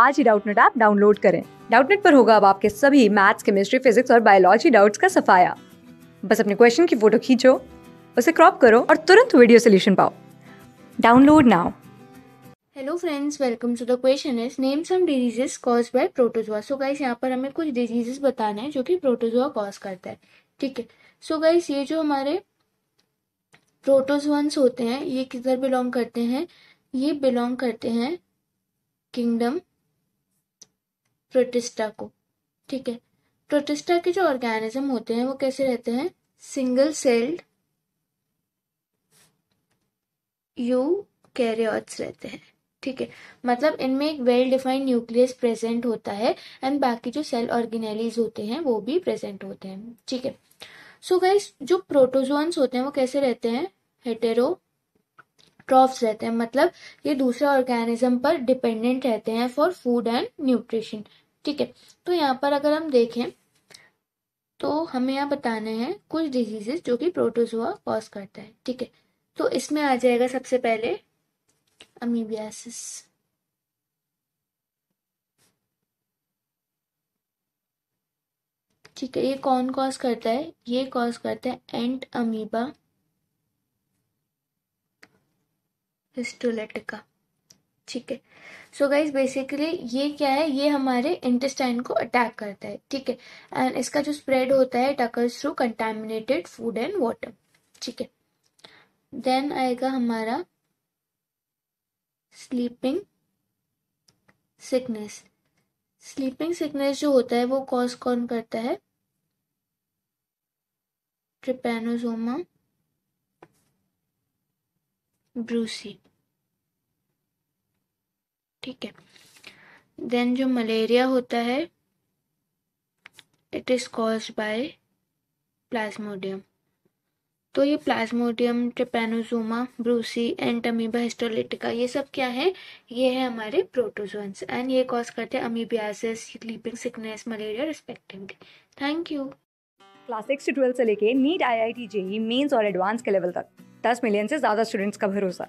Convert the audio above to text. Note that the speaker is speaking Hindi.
आज ही डाउटनेट ऐप डाउनलोड करें डाउटनेट पर होगा अब आपके सभी मैथ्स केमिस्ट्री फिजिक्स और बायोलॉजी डाउट्स का सफाया बस अपने क्वेश्चन की फोटो खींचो उसे क्रॉप करो और तुरंत वीडियो सोल्यूशन पाओ download now hello friends welcome to the question is name some diseases cause by protozoa so guys यहाँ पर हमें कुछ डिजीजेस बताना है जो कि प्रोटोजोआ कॉज करता है ठीक है सो गाइस ये जो हमारे प्रोटोजोन्स होते हैं ये किधर बिलोंग करते हैं ये बिलोंग करते हैं किंगडम प्रोटिस्टा को ठीक है प्रोटिस्टा के जो ऑर्गेनिज्म होते हैं वो कैसे रहते हैं सिंगल सेल्ड यू कैरियोट्स रहते हैं ठीक है मतलब इनमें एक वेल डिफाइंड न्यूक्लियस प्रेजेंट होता है एंड बाकी जो सेल ऑर्गेनेलीज होते हैं वो भी प्रेजेंट होते हैं ठीक है सो so गाइस जो प्रोटोजोन्स होते हैं वो कैसे रहते हैं हेटेरो ट्रॉफ्स रहते हैं मतलब ये दूसरे ऑर्गेनिज्म पर डिपेंडेंट रहते हैं फॉर फूड एंड न्यूट्रिशन ठीक है तो यहाँ पर अगर हम देखें तो हमें यहाँ बताना है कुछ डिजीजेस जो कि प्रोटोजोआ कॉज करता है ठीक है तो इसमें आ जाएगा सबसे पहले अमीबियासिस ठीक है ये कौन कॉज करता है ये कॉज करता है एंट अमीबा का ठीक है सो गाइज बेसिकली ये क्या है ये हमारे इंटेस्टाइन को अटैक करता है ठीक है एंड इसका जो स्प्रेड होता है occurs through contaminated food and water ठीक है देन आएगा हमारा स्लीपिंग सिकनेस स्लीपिंग सिकनेस जो होता है वो कॉज कौन करता है ट्रिपेनोजोमा ब्रूसी ठीक है देन जो मलेरिया होता है it is cause by Plasmodium तो ये Plasmodium Trypanosoma brucei and Amoeba histolytica ये सब क्या है ये है हमारे प्रोटोजोन्स एंड ये कॉज करते हैं amoebiasis sleeping sickness malaria respectively thank you class six से ट्वेल्थ से लेके NEET I I T JEE Mains और एडवांस के लेवल तक दस मिलियन से ज़्यादा स्टूडेंट्स का भरोसा